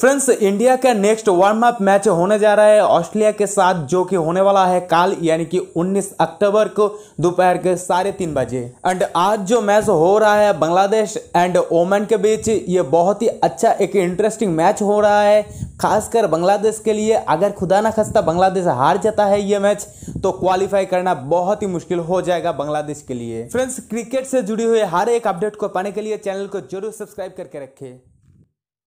friends India का next warm up match होने जा रहा है ऑस्ट्रेलिया के साथ जो कि होने वाला है काल यानी कि 19 अक्टूबर को दोपहर के साढ़े तीन बजे एंड आज जो मैच हो रहा है बांग्लादेश एंड ओमन के बीच ये बहुत ही अच्छा एक इंटरेस्टिंग मैच हो रहा है खासकर बांग्लादेश के लिए अगर खुदा ना खस्ता बांग्लादेश हार जाता है ये मैच तो क्वालिफाई करना बहुत ही मुश्किल हो जाएगा बांग्लादेश के लिए फ्रेंड्स क्रिकेट से जुड़ी हुई हर एक अपडेट को पाने के लिए चैनल को जरूर सब्सक्राइब करके रखें